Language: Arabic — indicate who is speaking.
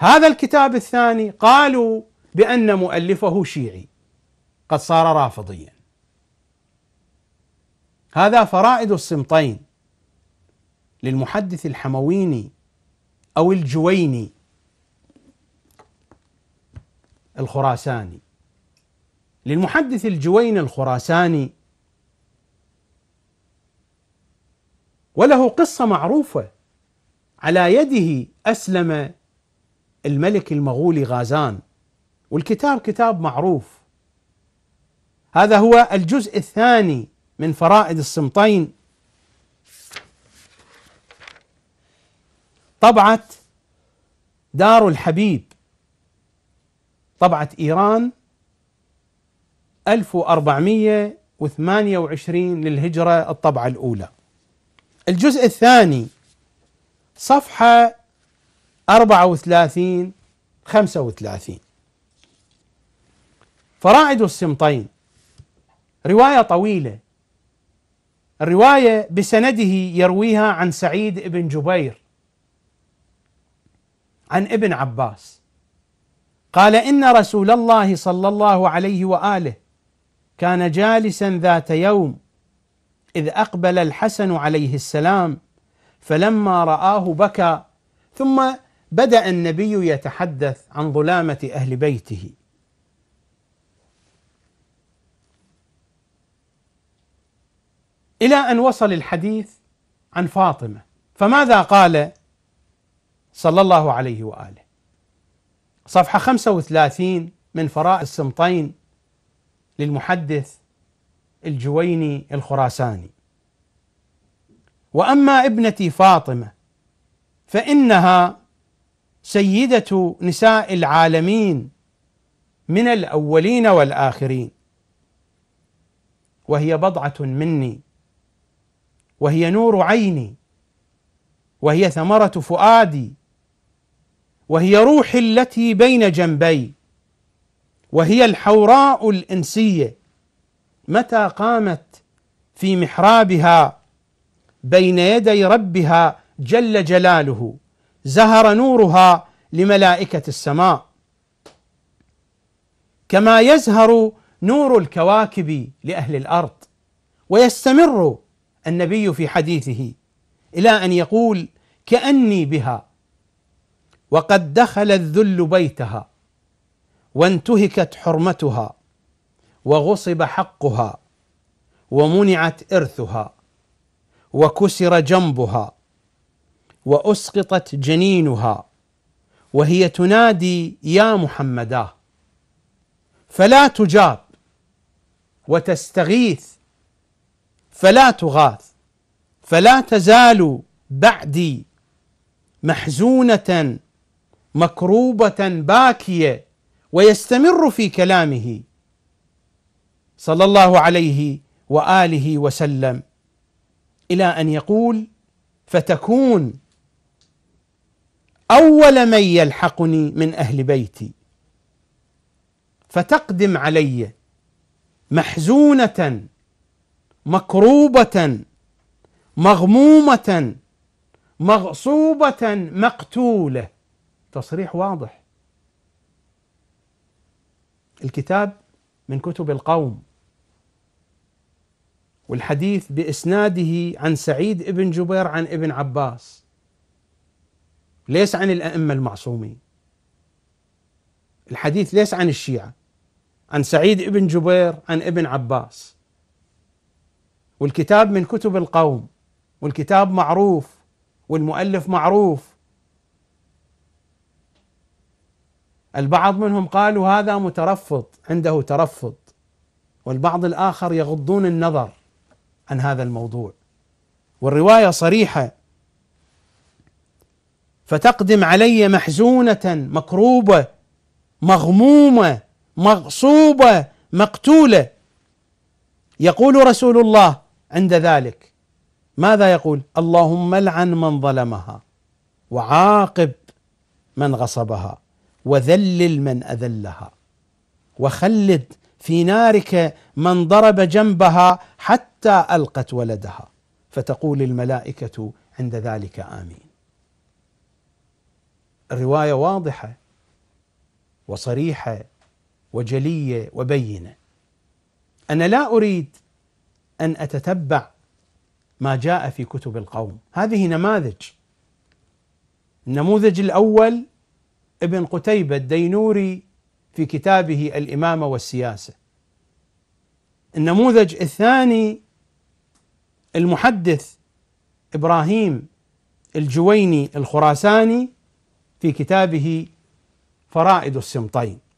Speaker 1: هذا الكتاب الثاني قالوا بأن مؤلفه شيعي قد صار رافضيا هذا فرائد الصمتين للمحدث الحمويني أو الجويني الخراساني للمحدث الجويني الخراساني وله قصة معروفة على يده أسلم الملك المغولي غازان والكتاب كتاب معروف هذا هو الجزء الثاني من فرائد السمطين طبعة دار الحبيب طبعة إيران 1428 للهجرة الطبعة الأولى الجزء الثاني صفحة 34 35 فرائد السمطين رواية طويلة الرواية بسنده يرويها عن سعيد بن جبير عن ابن عباس قال إن رسول الله صلى الله عليه وآله كان جالسا ذات يوم إذ أقبل الحسن عليه السلام فلما رآه بكى ثم بدأ النبي يتحدث عن ظلامة أهل بيته إلى أن وصل الحديث عن فاطمة فماذا قال صلى الله عليه وآله صفحة 35 من فراء السمطين للمحدث الجويني الخراساني واما ابنتي فاطمه فانها سيدة نساء العالمين من الأولين والآخرين وهي بضعة مني وهي نور عيني وهي ثمرة فؤادي وهي روحي التي بين جنبي وهي الحوراء الإنسية متى قامت في محرابها بين يدي ربها جل جلاله زهر نورها لملائكة السماء كما يزهر نور الكواكب لأهل الأرض ويستمر النبي في حديثه إلى أن يقول كأني بها وقد دخل الذل بيتها وانتهكت حرمتها وغصب حقها ومنعت إرثها وكسر جنبها واسقطت جنينها وهي تنادي يا محمدا فلا تجاب وتستغيث فلا تغاث فلا تزال بعدي محزونه مكروبه باكيه ويستمر في كلامه صلى الله عليه واله وسلم الى ان يقول فتكون اول من يلحقني من اهل بيتي فتقدم علي محزونه مكروبه مغمومه مغصوبه مقتوله تصريح واضح الكتاب من كتب القوم والحديث باسناده عن سعيد بن جبير عن ابن عباس ليس عن الأئمة المعصومين الحديث ليس عن الشيعة عن سعيد بن جبير عن ابن عباس والكتاب من كتب القوم والكتاب معروف والمؤلف معروف البعض منهم قالوا هذا مترفض عنده ترفض والبعض الآخر يغضون النظر عن هذا الموضوع والرواية صريحة فتقدم علي محزونه مكروبه مغمومه مغصوبه مقتوله يقول رسول الله عند ذلك ماذا يقول اللهم لعن من ظلمها وعاقب من غصبها وذلل من اذلها وخلد في نارك من ضرب جنبها حتى القت ولدها فتقول الملائكه عند ذلك امين الروايه واضحه وصريحه وجليه وبينه انا لا اريد ان اتتبع ما جاء في كتب القوم هذه نماذج النموذج الاول ابن قتيبه الدينوري في كتابه الامامه والسياسه النموذج الثاني المحدث ابراهيم الجويني الخراساني في كتابه فرائد السمطين